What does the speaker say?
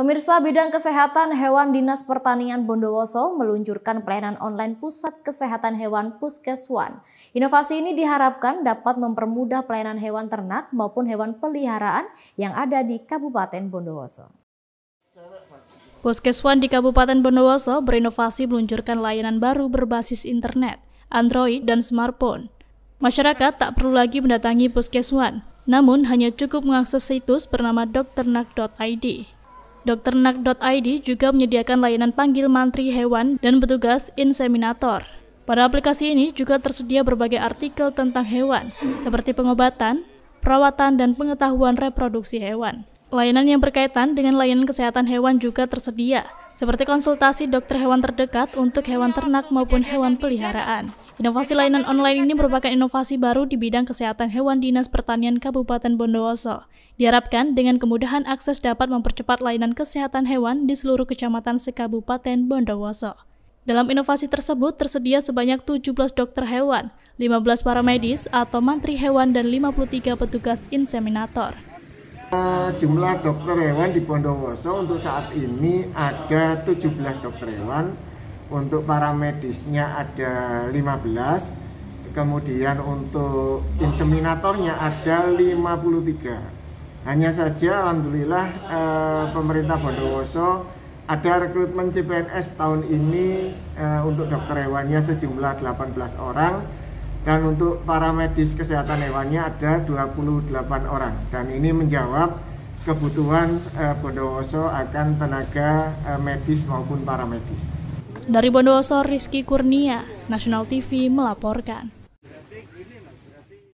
Pemirsa bidang kesehatan hewan Dinas Pertanian Bondowoso meluncurkan pelayanan online Pusat Kesehatan Hewan Puskeswan. Inovasi ini diharapkan dapat mempermudah pelayanan hewan ternak maupun hewan peliharaan yang ada di Kabupaten Bondowoso. Puskeswan di Kabupaten Bondowoso berinovasi meluncurkan layanan baru berbasis internet, Android dan smartphone. Masyarakat tak perlu lagi mendatangi Puskeswan, namun hanya cukup mengakses situs bernama dokternak.id. Dokternak.id juga menyediakan layanan panggil mantri hewan dan petugas inseminator. Pada aplikasi ini juga tersedia berbagai artikel tentang hewan, seperti pengobatan, perawatan, dan pengetahuan reproduksi hewan. Layanan yang berkaitan dengan layanan kesehatan hewan juga tersedia, seperti konsultasi dokter hewan terdekat untuk hewan ternak maupun hewan peliharaan. Inovasi layanan online ini merupakan inovasi baru di bidang kesehatan hewan Dinas Pertanian Kabupaten Bondowoso. Diharapkan dengan kemudahan akses dapat mempercepat layanan kesehatan hewan di seluruh kecamatan sekabupaten Bondowoso. Dalam inovasi tersebut tersedia sebanyak 17 dokter hewan, 15 para medis atau mantri hewan dan 53 petugas inseminator. Eh, jumlah dokter hewan di Bondowoso untuk saat ini ada 17 dokter hewan, untuk para medisnya ada 15 kemudian untuk inseminatornya ada 53 hanya saja Alhamdulillah eh, pemerintah Bondowoso ada rekrutmen CPNS tahun ini eh, untuk dokter hewannya sejumlah 18 orang dan untuk para medis kesehatan hewannya ada 28 orang dan ini menjawab kebutuhan eh, Bondowoso akan tenaga eh, medis maupun paramedis. Dari Bondowoso, Rizky Kurnia, Nasional TV melaporkan.